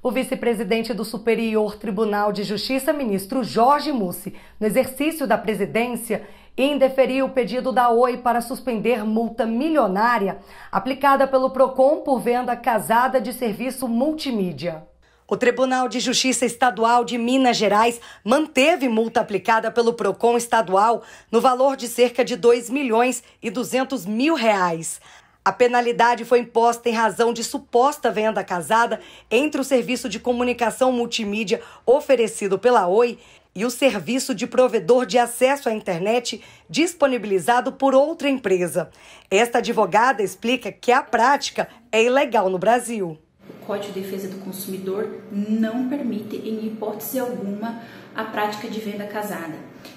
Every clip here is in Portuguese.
O vice-presidente do Superior Tribunal de Justiça, ministro Jorge Mussi, no exercício da presidência, indeferiu o pedido da Oi para suspender multa milionária aplicada pelo Procon por venda casada de serviço multimídia. O Tribunal de Justiça Estadual de Minas Gerais manteve multa aplicada pelo Procon estadual no valor de cerca de 2 milhões e 200 mil reais. A penalidade foi imposta em razão de suposta venda casada entre o serviço de comunicação multimídia oferecido pela Oi e o serviço de provedor de acesso à internet disponibilizado por outra empresa. Esta advogada explica que a prática é ilegal no Brasil. O Código de Defesa do Consumidor não permite, em hipótese alguma, a prática de venda casada.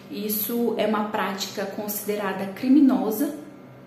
Isso é uma prática considerada criminosa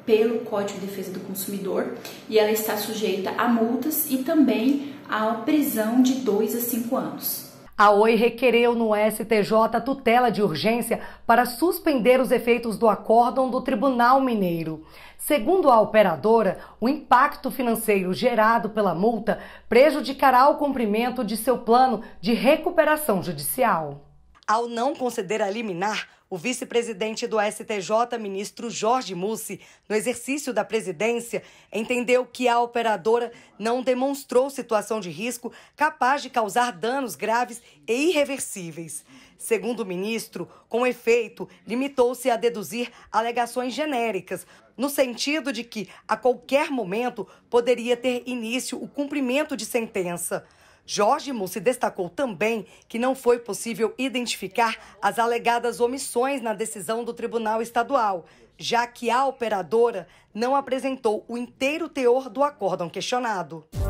pelo Código de Defesa do Consumidor e ela está sujeita a multas e também à prisão de 2 a 5 anos. A OI requereu no STJ tutela de urgência para suspender os efeitos do acórdão do Tribunal Mineiro. Segundo a operadora, o impacto financeiro gerado pela multa prejudicará o cumprimento de seu plano de recuperação judicial. Ao não conceder a liminar, o vice-presidente do STJ, ministro Jorge Mussi, no exercício da presidência, entendeu que a operadora não demonstrou situação de risco capaz de causar danos graves e irreversíveis. Segundo o ministro, com efeito, limitou-se a deduzir alegações genéricas, no sentido de que, a qualquer momento, poderia ter início o cumprimento de sentença. Jorge Mussi destacou também que não foi possível identificar as alegadas omissões na decisão do Tribunal Estadual, já que a operadora não apresentou o inteiro teor do acórdão questionado.